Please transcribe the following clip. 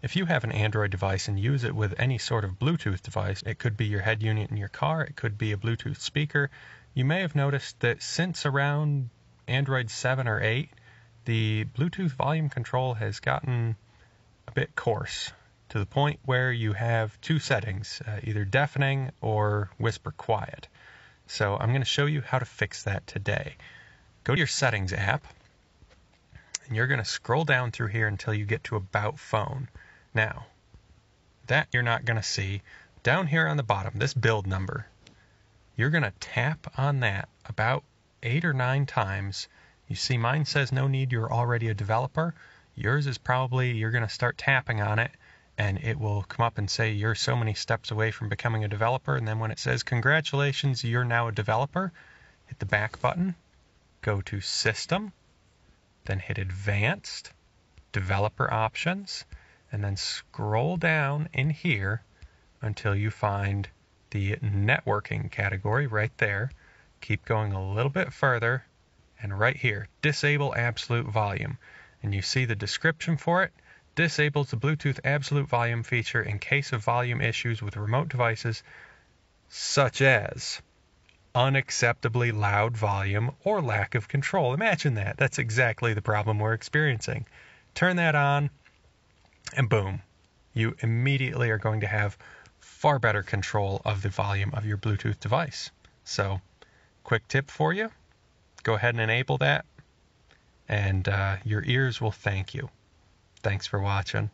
If you have an Android device and use it with any sort of Bluetooth device, it could be your head unit in your car, it could be a Bluetooth speaker, you may have noticed that since around Android 7 or 8, the Bluetooth volume control has gotten a bit coarse to the point where you have two settings, uh, either deafening or whisper quiet. So I'm going to show you how to fix that today. Go to your settings app, and you're going to scroll down through here until you get to about phone. Now, that you're not going to see. Down here on the bottom, this build number, you're going to tap on that about eight or nine times. You see mine says no need, you're already a developer. Yours is probably you're going to start tapping on it and it will come up and say you're so many steps away from becoming a developer. And then when it says congratulations, you're now a developer, hit the back button, go to system, then hit advanced, developer options, and then scroll down in here until you find the networking category right there. Keep going a little bit further, and right here, disable absolute volume. And you see the description for it disables the Bluetooth absolute volume feature in case of volume issues with remote devices, such as unacceptably loud volume or lack of control. Imagine that. That's exactly the problem we're experiencing. Turn that on, and boom, you immediately are going to have far better control of the volume of your Bluetooth device. So, quick tip for you go ahead and enable that, and uh, your ears will thank you. Thanks for watching.